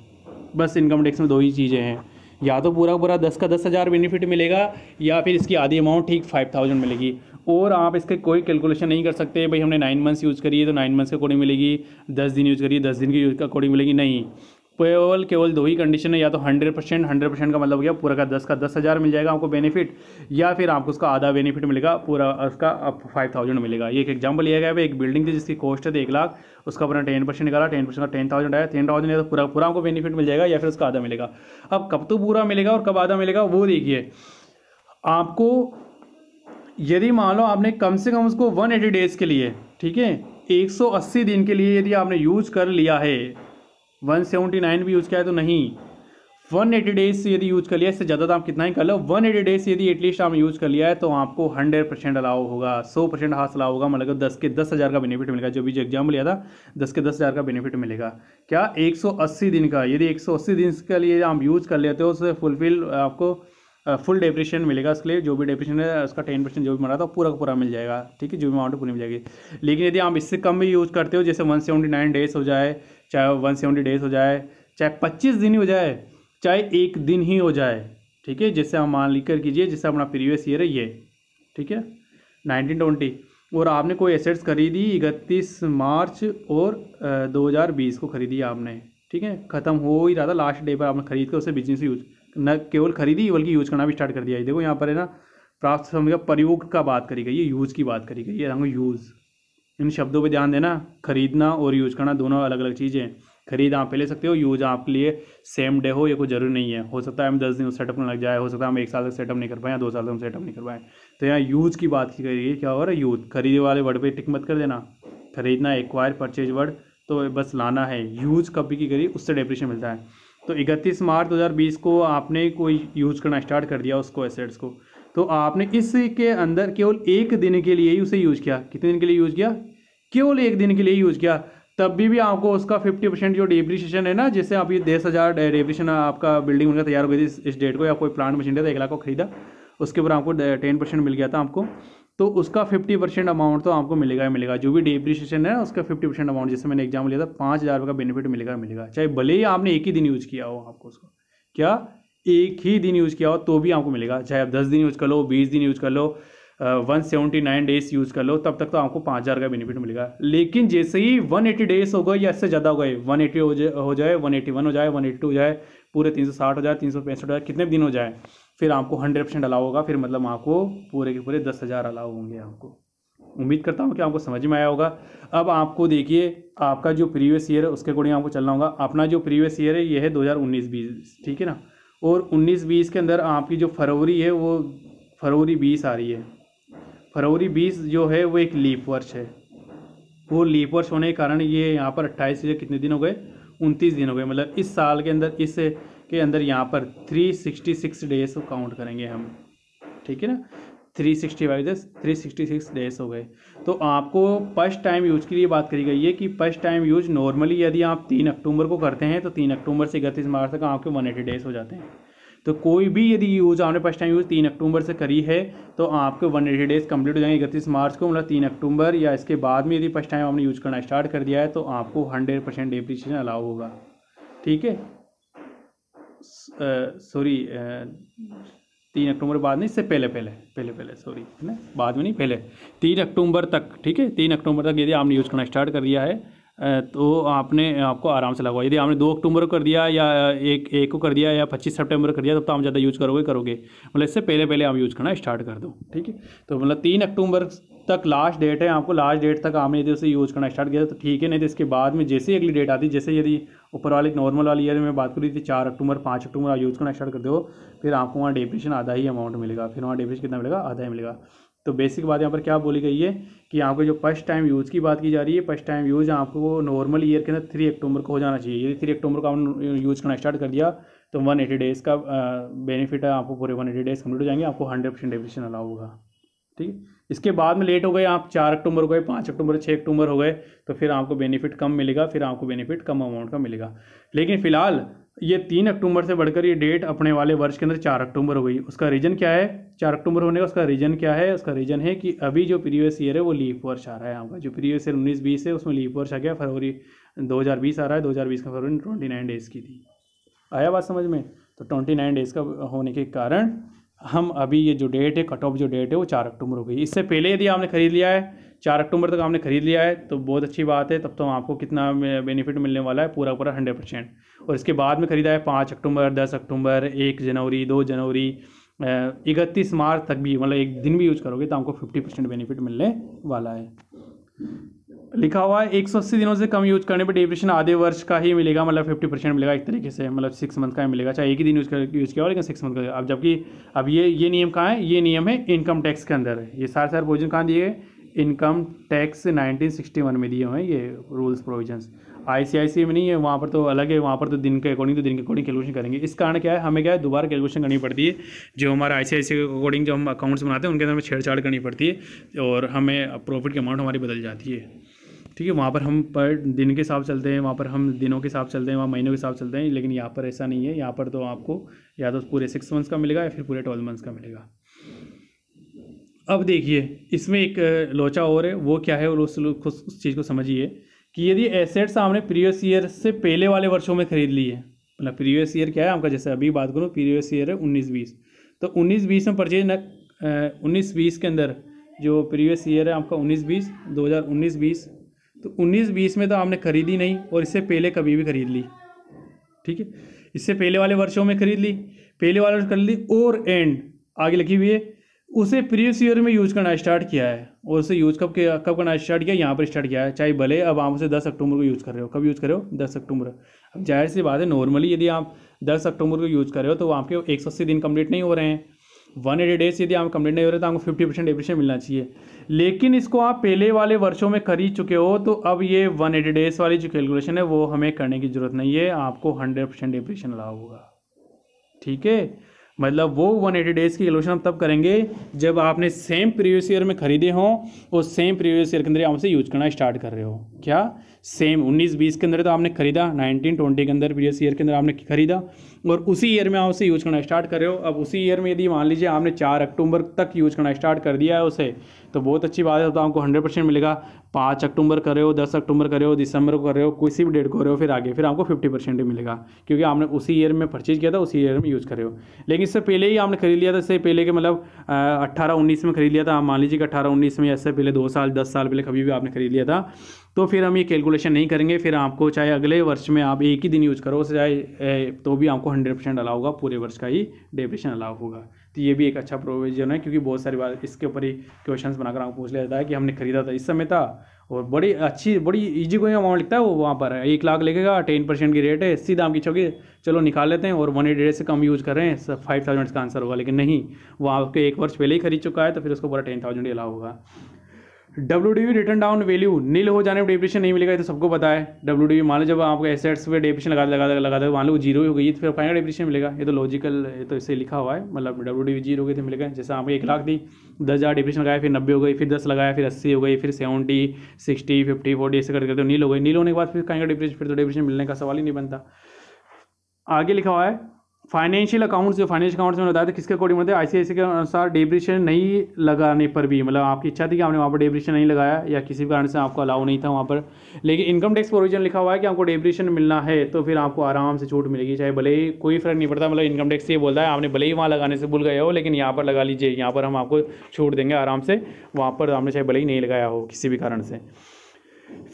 बस इनकम टैक्स में दो ही चीज़ें हैं या तो पूरा पूरा दस का दस हज़ार बेनिफिट मिलेगा या फिर इसकी आधी अमाउंट ठीक फाइव थाउजेंड मिलेगी और आप इसके कोई कैलकुलेशन नहीं कर सकते भाई हमने नाइन मंथ्स यूज़ करिए तो नाइन मंथ्स के अकॉर्डिंग मिलेगी दस दिन यूज़ करिए दस दिन की यूज का अकॉर्डिंग मिलेगी नहीं केवल केवल दो ही कंडीशन है या तो हंड्रेड परसेंट हंड्रेड परसेंट का मतलब हो गया पूरा का दस का दस हज़ार मिल जाएगा आपको बेनिफिट या फिर आपको उसका आधा बेनिफिट मिलेगा पूरा उसका फाइव थाउजेंड मिलेगा ये एक एग्जाम्पल लिया गया है एक बिल्डिंग थी जिसकी कॉस्ट है एक लाख उसका अपना टेन परसेंट निकाला टेन परसेंट का टेन थाउजेंड आया टेन थाउजेंड तो पूरा पूरा आपको बेनिफिट मिल जाएगा या फिर उसका आधा मिलेगा अब कब तो पूरा मिलेगा और कब आधा मिलेगा वो देखिए आपको यदि मान लो आपने कम से कम उसको एटी डेज़ के लिए ठीक है 180 दिन के लिए यदि आपने यूज़ कर लिया है वन सेवेंटी नाइन भी यूज़ किया है तो नहीं वन एटी डेज से यदि यूज़ कर लिया इससे ज़्यादा तो आप कितना ही कर लो वन एटी डेज से यदि एटलीस्ट आप यूज़ कर लिया है तो आपको हंड्रेड परसेंट अलाउ होगा सौ परसेंट हाथ अलाउ होगा मतलब दस के दस हज़ार का बेनिफिट मिलेगा जो भी जो एग्जाम लिया था दस के दस हज़ार का बेनिफिट मिलेगा क्या एक सौ अस्सी दिन का यदि एक सौ अस्सी दिन के लिए आप यूज़ कर लेते हो उससे फुलफिल आपको फुल डेप्रेशन मिलेगा उसके लिए जो भी डेप्रेशन है उसका टेन परसेंट जो भी मरा था पूरा का पूरा मिल जाएगा ठीक है जो भी अमाउंट पूरी मिल जाएगी लेकिन यदि आप इससे कम भी यूज़ करते हो जैसे वन सेवेंटी नाइन डेज हो जाए चाहे वन सेवेंटी डेज हो जाए चाहे पच्चीस दिन ही हो जाए चाहे एक दिन ही हो जाए ठीक है जैसे हम मान लिख कर कीजिए जैसे अपना प्रीवियस ईयर है ये ठीक है नाइनटीन ट्वेंटी और आपने कोई एसेट्स खरीदी इकतीस मार्च और दो हज़ार बीस को खरीदी आपने ठीक है ख़त्म हो ही रहा था लास्ट डे पर आपने खरीद कर उसे बिजनेस यूज न केवल खरीदी बल्कि यूज करना भी स्टार्ट कर दिया देखो यहाँ पर है ना प्राप्त समय का प्रयोग का बात करी गई है यूज़ की बात करी गई है यूज़ इन शब्दों पे ध्यान देना खरीदना और यूज करना दोनों अलग अलग चीज़ें हैं खरीद आप पे ले सकते हो यूज आपके लिए सेम डे हो ये कोई जरूरी नहीं है हो सकता है हम दस दिन सेटअप में लग जाए हो सकता है हम एक साल तक सेटअप नहीं कर पाए या दो साल तक हम सेटअप नहीं कर पाए तो यहाँ यूज की बात की करिए क्या हो रहा है यूज खरीदे वाले वर्ड पर टिक मत कर देना खरीदना एक्वायर परचेज वर्ड तो बस लाना है यूज कभी की करिए उससे डेप्रेशन मिलता है तो इकतीस मार्च दो को आपने कोई यूज करना स्टार्ट कर दिया उसको एसेट्स को तो आपने इसके अंदर केवल एक दिन के लिए ही उसे यूज़ किया कितने दिन के लिए यूज़ किया केवल एक दिन के लिए यूज़ किया तब भी भी आपको उसका फिफ्टी परसेंट जो डिप्रिशिएशन है ना जैसे आप ये दस हज़ार डिप्रिशन आपका बिल्डिंग बनकर तैयार हो गई थी इस डेट को या कोई प्लांट मशीन था एक लाख को खरीदा उसके ऊपर आपको टेन परसेंट मिल गया था आपको तो उसका फिफ्टी परसेंट अमाउंट तो आपको मिलेगा ही मिलेगा जो भी डिप्रिशिएशन है उसका फिफ्टी परसेंट अमाउंट जैसे मैंने एग्जाम लिया था पाँच हज़ार का बेनिफिट मिलेगा मिलेगा चाहे भले ही आपने एक ही दिन यूज़ किया हो आपको उसको क्या एक ही दिन यूज़ किया हो तो भी आपको मिलेगा चाहे आप दस दिन यूज़ कर लो बीस दिन यूज़ कर लो one seventy nine days use कर लो तब तक तो आपको पाँच हज़ार का बेनिफिट मिलेगा लेकिन जैसे ही वन एटी डेज हो गए या इससे ज़्यादा हो गए वन एटी हो जाए हो जाए वन एटी वन हो जाए वन एटी टू हो जाए पूरे तीन सौ साठ हो जाए तीन सौ पैंसठ हो जाए कितने दिन हो जाए फिर आपको हंड्रेड परसेंट अलाव होगा फिर मतलब आपको पूरे के पूरे दस हज़ार अलाव होंगे आपको उम्मीद करता हूँ कि आपको समझ में आया होगा अब आपको देखिए आपका जो प्रीवियस ईयर है उसके अकॉर्डिंग आपको चलना होगा अपना जो प्रीवियस ईयर है ये है दो हज़ार उन्नीस बीस ठीक है ना और 19 बीस के अंदर आपकी जो फरवरी है वो फरवरी बीस आ रही है फरवरी बीस जो है वो एक लीप वर्ष है वो लीप वर्ष होने के कारण ये यहाँ पर अट्ठाईस से कितने दिन हो गए उनतीस दिन हो गए मतलब इस साल के अंदर इस के अंदर यहाँ पर three sixty six days count करेंगे हम ठीक है ना three sixty five days three sixty six days हो गए तो आपको फर्स्ट टाइम यूज के लिए बात करी गई है कि फर्स्ट टाइम यूज नॉर्मली यदि आप तीन अक्टूबर को करते हैं तो तीन अक्टूबर से इकतीस मार्च तक आपके वन एटी डेज हो जाते हैं तो कोई भी यदि यूज आपने फर्स्ट टाइम यूज तीन अक्टूबर से करी है तो आपके वन एटी डेज कंप्लीट हो जाएंगे इकतीस मार्च को मतलब तीन अक्टूबर या इसके बाद में यदि फर्स्ट टाइम आपने यूज करना स्टार्ट कर दिया है तो आपको हंड्रेड परसेंट डेप्रिशिएशन अलाउ होगा ठीक है सॉरी तीन अक्टूबर बाद नहीं इससे पहले पहले पहले पहले सॉरी है ना बाद में नहीं पहले तीन अक्टूबर तक ठीक है तीन अक्टूबर तक यदि आपने यूज़ करना स्टार्ट कर दिया है तो आपने आपको आराम से लगवा यदि आपने दो अक्टूबर को कर दिया या एक एक को कर दिया या पच्चीस सितंबर कर दिया तब तो आप ज़्यादा यूज़ करोगे करोगे मतलब इससे पहले पहले आप यूज़ करना स्टार्ट कर दो ठीक है तो मतलब तीन अक्टूबर तक लास्ट डेट है आपको लास्ट डेट तक आपने यदि उसे यूज़ करना स्टार्ट किया तो ठीक है नहीं तो इसके बाद में जैसे ही अगली डेट आती जैसे यदि ऊपर वाले नॉर्मल वाली ईयर में बात करी थी चार अक्टूबर पाँच अक्टूबर आप यूज़ करना स्टार्ट कर दो फिर आपको वहाँ डेप्रेशन आधा ही अमाउंट मिलेगा फिर वहाँ डेप्रेशन कितना मिलेगा आधा ही मिलेगा तो बेसिक बात यहाँ पर क्या बोली गई है कि यहाँ पर जो फर्स्ट टाइम यूज़ की बात की जा रही है फर्स्ट टाइम यूज़ आपको नॉर्मल ईयर के अंदर थ्री अक्टूबर को हो जाना चाहिए यदि थ्री अक्टूबर को आपने यूज़ करना स्टार्ट कर दिया तो वन एटी डेज़ का बेनिफिट है आपको पूरे वन एटी डेज़ कम्प्लीट हो जाएंगे आपको हंड्रेड परसेंट डेफिशन अलाउ होगा ठीक इसके बाद में लेट हो गए आप चार अक्टूबर हो गए पाँच अक्टूबर छः अक्टूबर हो गए तो फिर आपको बेनिफिट कम मिलेगा फिर आपको बेनिफिट कम अमाउंट का मिलेगा लेकिन फिलहाल ये तीन अक्टूबर से बढ़कर ये डेट अपने वाले वर्ष के अंदर चार अक्टूबर हो गई उसका रीज़न क्या है चार अक्टूबर होने का उसका रीज़न क्या है उसका रीज़न है कि अभी जो प्रीवियस ईयर है वो लीप वर्ष आ रहा है यहाँ पर जो प्रीवियस ईयर उन्नीस बीस है उसमें लीप वर्ष आ गया फरवरी 2020 आ रहा है 2020 का फरवरी ट्वेंटी नाइन डेज़ की थी आया बात समझ में तो ट्वेंटी नाइन डेज़ का होने के कारण हम अभी ये जो डेट है कट ऑफ जो डेट है वो चार अक्टूबर हो गई इससे पहले यदि आपने खरीद लिया है चार अक्टूबर तक आपने ख़रीद लिया है तो बहुत अच्छी बात है तब तो आपको कितना बेनिफिट मिलने वाला है पूरा पूरा हंड्रेड परसेंट और इसके बाद में ख़रीदा है पाँच अक्टूबर दस अक्टूबर एक जनवरी दो जनवरी इकतीस मार्च तक भी मतलब एक दिन भी यूज करोगे तो आपको फिफ्टी परसेंट बेनिफिट मिलने वाला है लिखा हुआ है एक सौ अस्सी दिनों से कम यूज करने पर डिप्रेशन आधे वर्ष का ही मिलेगा मतलब फिफ्टी परसेंट मिलेगा एक तरीके से मतलब सिक्स मंथ का ही मिलेगा चाहे एक ही दिन यूज कर यूज़ किया हो लेकिन सिक्स मंथ का अब जबकि अब ये ये नियम कहाँ है ये नियम है इनकम टैक्स के अंदर ये सारे सारे पोजिशन कहाँ दिए गए इनकम टैक्स 1961 में दिए हुए हैं ये रूल्स प्रोविजंस आईसीआईसी में नहीं है वहाँ पर तो अलग है वहाँ पर तो दिन के अकॉर्डिंग तो दिन के अकॉर्डिंग कैलकुलेशन करेंगे इस कारण क्या है हमें क्या है दोबारा कैलकुलेशन करनी पड़ती है जो हमारा आई सी के अकॉर्डिंग जो हम अकाउंट्स बनाते हैं उनके अंदर हमें छेड़छाड़ करनी पड़ती है और हमें प्रॉफिट की अमाउंट हमारी बदल जाती है ठीक है वहाँ पर हम पर दिन के हिसाब चलते हैं वहाँ पर हम दिनों के हिसाब चलते हैं वहाँ महीनों के हिसाब चलते हैं लेकिन यहाँ पर ऐसा नहीं है यहाँ पर तो आपको या तो पूरे सिक्स मंथ्स का मिलेगा या फिर पूरे ट्वेल्व मंथ्स का मिलेगा अब देखिए इसमें एक लोचा और है वो क्या है और उस उस चीज़ को समझिए कि यदि एसेट्स आपने प्रीवियस ईयर से पहले वाले वर्षों में खरीद ली है मतलब प्रीवियस ईयर क्या है आपका जैसे अभी बात करूँ प्रीवियस ईयर है उन्नीस बीस तो उन्नीस बीस में परचेज न उन्नीस बीस के अंदर जो प्रीवियस ईयर है आपका उन्नीस बीस दो हज़ार उन्नीस बीस तो उन्नीस बीस में तो आपने खरीदी नहीं और इससे पहले कभी भी खरीद ली ठीक है इससे पहले वाले वर्षों में खरीद ली पहले वाले खरीद ली और एंड आगे लिखी हुई है उसे प्रीवियस ईयर में यूज करना स्टार्ट किया है और उसे यूज कब किया कब करना स्टार्ट किया यहाँ पर स्टार्ट किया है चाहे भले अब आप उसे दस अक्टूबर को यूज़ कर रहे हो कब यूज़ कर रहे हो दस अक्टूबर अब जाहिर सी बात है नॉर्मली यदि आप दस अक्टूबर को यूज़ कर रहे हो तो आपके एक सौ अस्सी दिन कंप्लीट नहीं हो रहे हैं वन एटी डेज यदि आप कंप्लीट नहीं हो रहे तो आपको फिफ्टी परसेंट मिलना चाहिए लेकिन इसको आप पहले वाले वर्षों में कर ही चुके हो तो अब ये वन एटी डेज वाली जो कैलकुलेशन है वो हमें करने की ज़रूरत नहीं है आपको हंड्रेड परसेंट अलाउ होगा ठीक है मतलब वो 180 डेज़ की एलोशन हम तब करेंगे जब आपने सेम प्रीवियस ईयर में खरीदे हों और सेम प्रीवियस ईयर के अंदर आपसे यूज करना स्टार्ट कर रहे हो क्या सेम 19 20 के अंदर तो आपने खरीदा 19 20 के अंदर प्रीवियस ईयर के अंदर आपने खरीदा और उसी ईयर में आप उसे यूज़ करना स्टार्ट कर रहे हो अब उसी ईयर में यदि मान लीजिए आपने 4 अक्टूबर तक यूज़ करना स्टार्ट कर दिया है उसे तो बहुत अच्छी बात है तो आपको हंड्रेड परसेंट मिलेगा पाँच अक्टूबर कर रहे हो दस अक्टूबर कर रहे हो दिसंबर को कर रहे हो किसी भी डेट को कर रहे हो फिर आगे फिर आपको फिफ्टी परसेंट मिलेगा क्योंकि आपने उसी ईयर में परचेज किया था उसी ईयर में यूज़ कर रहे हो लेकिन इससे पहले ही आपने खरीद लिया था इससे पहले के मतलब अट्ठारह उन्नीस में खरीद लिया था आप मान लीजिए कि अट्ठारह उन्नीस में इससे पहले दो साल दस साल पहले कभी भी आपने खरीद लिया था तो फिर हम ये कैलकुलेशन नहीं करेंगे फिर आपको चाहे अगले वर्ष में आप एक ही दिन यूज़ करो चाहे तो भी आपको हंड्रेड परसेंट अलाउ होगा पूरे वर्ष का ही डेप्रेशन अलाउ होगा तो ये भी एक अच्छा प्रोविजन है क्योंकि बहुत सारी बार इसके ऊपर ही क्वेश्चन बनाकर आपको पूछ लिया जाता है कि हमने खरीदा था इस समय था और बड़ी अच्छी बड़ी ईजी कोई अमाउंट लिखता है वो वहाँ पर है एक लाख लगेगा टेन परसेंट की रेट है सीधा हम खींचोगे चलो निकाल लेते हैं और वन एट से कम यूज़ कर रहे हैं फाइव थाउजेंड का आंसर होगा लेकिन नहीं वो आपके एक वर्ष पहले ही खरीद चुका है तो फिर उसको पूरा टेन थाउजेंड ही अलाउ होगा W D written down value nil हो जाने पर डेप्रेशन नहीं मिलेगा तो सबको पता है डब्ल्यू डी मान लो जब आपको एसेट्स पे डेप्रेशन लगा लगा लगा मान लो जीरो हो गई तो फिर फाइनल डेप्रेशन मिलेगा ये तो लॉजिकल ये तो इससे लिखा हुआ है मतलब डब्ल्यू डी जीरो हो गई तो मिलेगा जैसे आपने एक लाख दी दस हज़ार डेप्रेशन लगाया फिर नब्बे हो गई फिर दस लगाया फिर अस्सी हो गई फिर सेवेंटी सिक्सटी फिफ्टी फोर्टी ऐसे करके तो नील हो गई नील होने के बाद फिर कहीं का डिप्रेशन फिर तो डिप्रेशन मिलने का सवाल ही नहीं बनता आगे लिखा हुआ है फाइनेंशियल अकाउंट्स जो फाइनेंशियल अकाउंट्स में बताया था किसके अकॉर्डिंग मतलब आईसीआईसी के अनुसार डेब्रिशन नहीं लगाने पर भी मतलब आपकी इच्छा थी कि आपने वहाँ पर डेब्रिशन नहीं लगाया या किसी भी कारण से आपको अलाउ नहीं था वहाँ पर लेकिन इनकम टैक्स प्रोविजन लिखा हुआ है कि आपको डेब्रिशन मिलना है तो फिर आपको आराम से छूट मिलेगी चाहे भले ही कोई फर्क नहीं पड़ता मतलब इनकम टैक्स ये बोलता है आपने भले ही वहाँ लगाने से भूल गए हो लेकिन यहाँ पर लगा लीजिए यहाँ पर हम आपको छूट देंगे आराम से वहाँ पर आपने चाहे भले ही नहीं लगाया हो किसी भी कारण से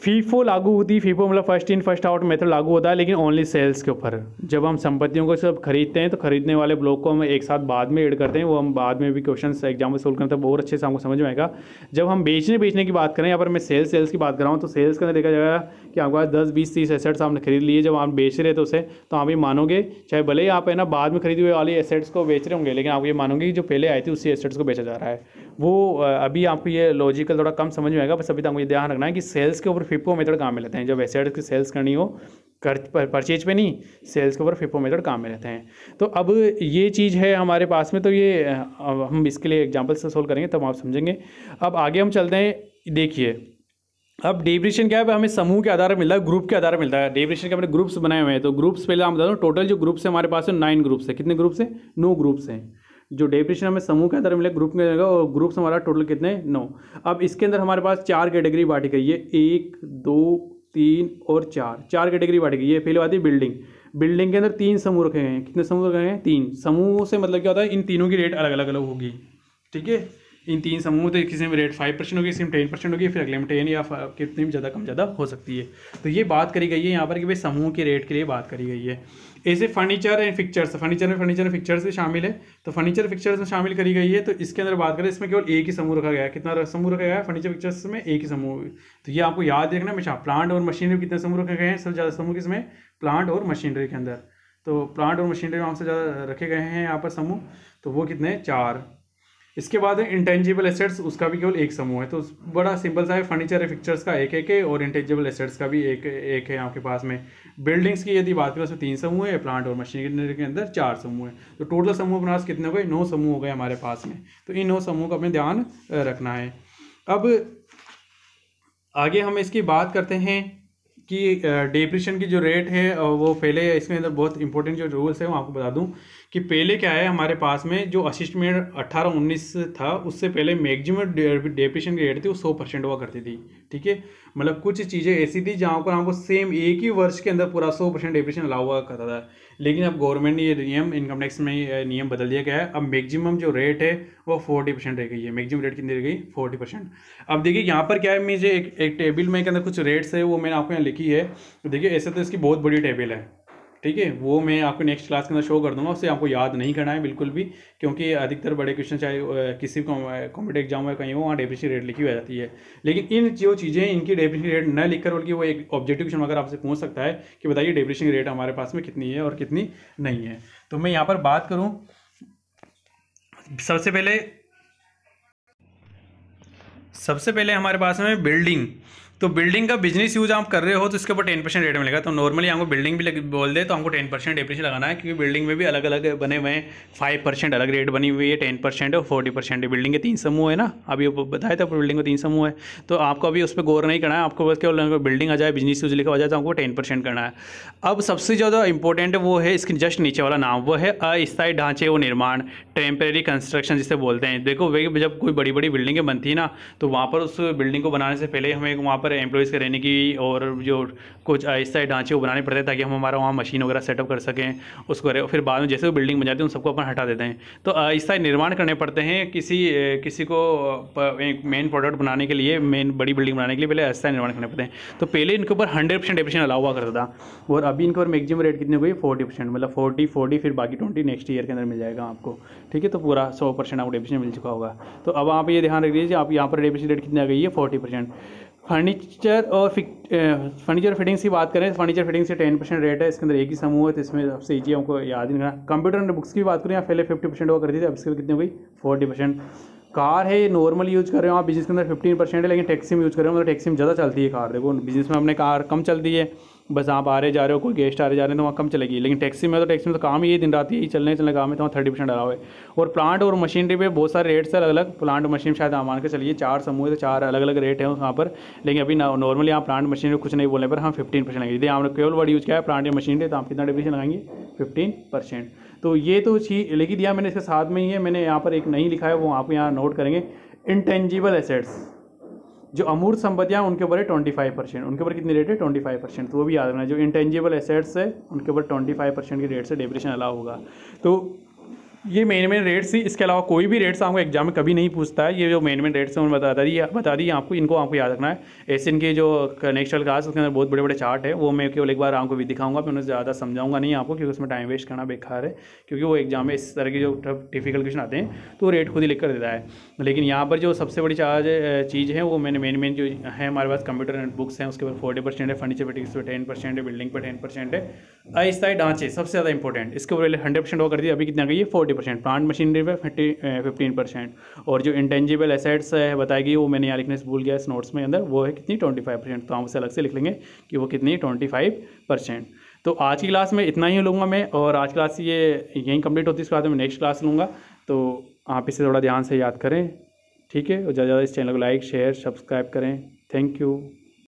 फीफो लागू होती है फीफो मतलब first in first out method लागू होता है लेकिन ओनली सेल्स के ऊपर जब हम संपत्तियों को सब खरीदते हैं तो खरीदने वाले ब्लॉक को हम एक साथ बाद में ऐड करते हैं वो हम बाद में भी क्वेश्चन एग्जाम्पल सोल्व करते हैं तो बहुत अच्छे से हमको समझ में आएगा जब हम बेचने बेचने की बात करें यहाँ पर मैं सेल्स सेल्स की बात कर रहा हूँ तो सेल्स के अंदर देखा जाएगा कि आपके पास दस बीस तीस एसेट्स आपने खरीद लिए जब आप बेच रहे थे उसे तो आप ये मानोगे चाहे भले ही आप है ना बाद में खरीदे हुए वाली एसेट्स को बेच रहे होंगे लेकिन आप ये मानोगे कि जो पहले आई थी उसी एसेट्स को बेचा जा रहा है वो अभी आपको ये लॉजिकल थोड़ा कम समझ में आएगा बस अभी तक तो आपको ये ध्यान रखना है कि सेल्स के ऊपर फिपो मेथड काम में लेते हैं जब एसेट्स की सेल्स करनी हो कर परचेज पे नहीं सेल्स के ऊपर फिपो मेथड काम में रहते हैं तो अब ये चीज़ है हमारे पास में तो ये हम इसके लिए एग्जाम्पल से सोल्व करेंगे तब आप समझेंगे अब आगे हम चलते हैं देखिए अब डेब्रेशन क्या है हमें समूह के आधार पर मिलता है ग्रुप के आधार पर मिलता है डेब्रेशन के हमने ग्रुप्स बनाए हुए हैं तो ग्रुप्स पहले हम बता दूँ टोटल जो ग्रुप्स हैं हमारे पास है नाइन ग्रुप्स है कितने ग्रुप्स हैं नौ ग्रुप्स हैं जो डेफिनेशन हमें समूह के अंदर मिले ग्रुप में मिलेगा और ग्रुप्स हमारा टोटल कितने नौ अब इसके अंदर हमारे पास चार कैटेगरी बांटी गई है एक दो तीन और चार चार कैटेगरी बांटी गई है पहले बात है बिल्डिंग बिल्डिंग के अंदर तीन समूह रखे गए हैं कितने समूह रखे हैं तीन समूह से मतलब क्या होता है इन तीनों की रेट अलग अलग अलग होगी ठीक है इन तीन समूह तो किसी में रेट फाइव परसेंट होगी किसी में टेन परसेंट होगी फिर अगले में टेन या कितने भी ज़्यादा कम ज़्यादा हो सकती है तो ये बात करी गई है यहाँ पर कि भाई समूह के रेट के लिए बात करी गई है ऐसे फर्नीचर एंड फिक्चर्स फर्नीचर में फर्नीचर एंड फिक्चर्स भी शामिल है तो फर्नीचर फिक्चर्स में शामिल करी गई है तो इसके अंदर बात करें इसमें केवल एक ही समूह रखा गया है कितना समूह रखा गया है फर्नीचर फिक्चर्स में एक ही समूह तो ये आपको याद रखना हमेशा प्लांट और मशीनरी कितने समूह रखे गए हैं सबसे ज़्यादा समूह किसमें प्लांट और मशीनरी के अंदर तो प्लांट और मशीनरी में आपसे ज़्यादा रखे गए हैं यहाँ पर समूह तो वो कितने चार इसके बाद है इंटेंजिबल एसेट्स उसका भी केवल एक समूह है तो बड़ा सिंपल सा है फर्नीचर फिक्चर्स का एक एक है और इंटेंजिबल एसेट्स का भी एक एक है आपके पास में बिल्डिंग्स की यदि बात करें तो तीन समूह है प्लांट और मशीनरी के अंदर चार समूह है तो टोटल समूह अपने पास कितने हो गए नौ समूह हो गए हमारे पास में तो इन नौ समूह का हमें ध्यान रखना है अब आगे हम इसकी बात करते हैं कि डिप्रेशन की जो रेट है वो पहले इसमें अंदर बहुत इंपॉर्टेंट जो रूल्स है वो आपको बता दूं कि पहले क्या है हमारे पास में जो असिस्टमेंट अट्ठारह उन्नीस था उससे पहले मैक्सिमम डिप्रेशन की रेट थी वो सौ परसेंट हुआ करती थी ठीक है मतलब कुछ चीज़ें ऐसी थी जहाँ पर हमको सेम एक ही वर्ष के अंदर पूरा सौ परसेंट डिप्रेशन अलाउ हुआ करता था लेकिन अब गवर्नमेंट ने ये नियम इनकम टैक्स में नियम बदल दिया गया है अब मैक्सिमम जो रेट है वो फोर्टी परसेंट रह गई है मैक्सिमम रेट कितनी रह गई फोर्टी परसेंट अब देखिए यहाँ पर क्या है मुझे एक एक टेबल में के अंदर कुछ रेट्स है वो मैंने आपको यहाँ लिखी है तो देखिए ऐसे तो इसकी बहुत बड़ी टेबल है ठीक है वो मैं आपको नेक्स्ट क्लास के अंदर शो कर दूंगा उससे आपको याद नहीं करना है बिल्कुल भी क्योंकि अधिकतर बड़े क्वेश्चन चाहे किसी कॉम्पिटेटिव एग्जाम में कहीं हो वहाँ डेफिनेशन रेट लिखी हुई जाती है लेकिन इन जो चीज़ें इनकी डेफिनेशन रेट न लिखकर बल्कि वो एक ऑब्जेक्टिव क्वेश्चन अगर आपसे पूछ सकता है कि बताइए डेफिनेशन रेट हमारे पास में कितनी है और कितनी नहीं है तो मैं यहाँ पर बात करूँ सबसे पहले सबसे पहले हमारे पास में बिल्डिंग तो बिल्डिंग का बिजनेस यूज आप कर रहे हो तो इसके ऊपर टेन परसेंट रेट मिलेगा तो नॉर्मली हमको बिल्डिंग भी बोल दे तो हमको टेन परसेंट डेप्रेशन लगाना है क्योंकि बिल्डिंग में भी अलग अलग बने हुए हैं फाइव परसेंट अलग रेट बनी हुई है टेन परसेंट और फोर्टी परसेंट बिल्डिंग के तीन समूह है ना अभी बताया था बिल्डिंग के तीन समूह है तो आपको अभी उस पर गौर नहीं करना है आपको बस क्या बिल्डिंग आ जाए बिजनेस यूज लिखा आ जाए तो आपको टेन परसेंट करना है अब सबसे ज़्यादा इंपॉर्टेंट वो है इसके जस्ट नीचे वाला नाम वो है अस्थायी ढांचे वो निर्माण टेम्प्रेरी कंस्ट्रक्शन जिसे बोलते हैं देखो वे जब कोई बड़ी बड़ी बिल्डिंगें बनती है ना तो वहाँ पर उस बिल्डिंग को बनाने से पहले हमें वहाँ पर पर एम्प्लॉयज़ के रहने की और जो कुछ आहिस्ता ढांचे वो बनाने पड़ते हैं ताकि हम हमारा वहाँ मशीन वगैरह सेटअप कर सकें उसको करें फिर बाद में जैसे वो बिल्डिंग बन जाती है उन सबको अपन हटा देते हैं तो आहिस्ता निर्माण करने पड़ते हैं किसी किसी को एक मेन प्रोडक्ट बनाने के लिए मेन बड़ी बिल्डिंग बनाने के लिए पहले आहिस्ता निर्माण करने पड़ते हैं तो पहले इनके ऊपर हंड्रेड परसेंट एप्रेशन अलाउ हुआ करता था और अभी इनके ऊपर मैक्सिमम रेट कितनी हुई फोर्टी परसेंट मतलब फोर्टी फोर्टी फिर बाकी ट्वेंटी नेक्स्ट ईयर के अंदर मिल जाएगा आपको ठीक है तो पूरा सौ परसेंट आपको डेपिशन मिल चुका होगा तो अब आप ये ध्यान रख दीजिए आप यहाँ पर डेपिशन रेट कितनी आ गई है फोर्टी परसेंट फर्नीचर और फर्नीचर फिटिंग्स की बात करें तो फर्नीचर फिटिंग्स से टेन परसेंट रेट है इसके अंदर एक ही समूह है तो इसमें सबसे ईजी हमको याद नहीं करना कंप्यूटर एंड बुक्स की बात करें आप पहले फिफ्टी परसेंट हुआ करती थी अब इसके कितनी हुई फोर्टी परसेंट कार है ये नॉर्मल यूज़ कर रहे हो आप बिजनेस के अंदर फिफ्टीन परसेंट है लेकिन टैक्सी में यूज़ कर रहे हो मतलब टैक्सी में ज़्यादा चलती है कार देखो बिजनेस में अपने कार कम चलती है बस आप आ रहे जा रहे हो कोई गेस्ट आ रहे जा रहे हैं तो वहाँ कम चलेगी लेकिन टैक्सी में तो टैक्सी में तो काम ही दिन रात यही चलने चलने काम है तो वहाँ थर्टी परसेंट डाला हुआ है और प्लांट और मशीनरी पे बहुत सारे रेट्स है अलग अलग प्लांट मशीन शायद आप मान के चलिए चार समूह तो चार अलग अलग रेट है वहाँ पर लेकिन अभी नॉर्मली आप प्लांट मशीनरी कुछ नहीं बोलने पर हम फिफ्टीन परसेंट लगेंगे यदि आपने केवल वर्ड यूज़ किया है प्लांट या मशीनरी तो आप कितना डेप्रीशन लगाएंगे फिफ्टीन परसेंट तो ये तो चीज लेकिन दिया मैंने इसके साथ में ही है मैंने यहाँ पर एक नहीं लिखा है वो आप यहाँ नोट करेंगे इंटेंजिबल एसेट्स जो अमूर्त संपत्तियाँ उनके ऊपर है ट्वेंटी फाइव परसेंट उनके ऊपर कितनी रेट है ट्वेंटी फाइव परसेंट तो वो भी याद रखना जो इंटेंजिबल एसेट्स है उनके ऊपर ट्वेंटी फाइव परसेंट की रेट से डेप्रेशन अलाउ होगा तो ये मेन मेन रेट्स ही इसके अलावा कोई भी रेट्स आपको एग्जाम में कभी नहीं पूछता है ये जो मेन मेन रेट्स हैं उन्हें बता दी बता दी आपको इनको आपको याद रखना है एशियन के जो नेक्स्टल क्लास उसके अंदर बहुत बड़े बड़े चार्ट है वो मैं केवल एक बार आपको भी दिखाऊंगा मैं उन्हें ज़्यादा समझाऊंगा नहीं आपको क्योंकि उसमें टाइम वेस्ट करना बेकार है क्योंकि वो एग्जाम में इस तरह के जो डिफिकल्ट क्वेश्चन आते हैं तो रेट खुद ही लिख कर देता है लेकिन यहाँ पर जो सबसे बड़ी चार्ज चीज़ है वो मैंने मेन मेन जो है हमारे पास कंप्यूटर एंड बुक्स हैं उसके बाद फोर्टी परसेंट है फर्नीचर टिक्स पर टेन परसेंट है बिल्डिंग पर टेन परसेंट है अस्थायी ढांचे सबसे ज़्यादा इंपॉर्टेंट इसके ऊपर हंड्रेड परसेंट वो कर दिया अभी कितना गई है forty forty percent plant machinery पे फिफ्टी फिफ्टीन eh, परसेंट और जो इंटेंजिबल एसेट्स है बताएगी वो मैंने यहाँ लिखने से भूल गया इस नोट्स में अंदर वो है कितनी ट्वेंटी फाइव परसेंट तो हम उसे अलग से लिख लेंगे कि वो कितनी ट्वेंटी फाइव परसेंट तो आज की क्लास में इतना ही लूँगा मैं और आज क्लास ये यहीं कंप्लीट होती है इसके बाद मैं नेक्स्ट क्लास लूँगा तो आप इसे थोड़ा ध्यान से याद करें ठीक है और ज़्यादा ज़्यादा इस चैनल को लाइक शेयर सब्सक्राइब करें थैंक यू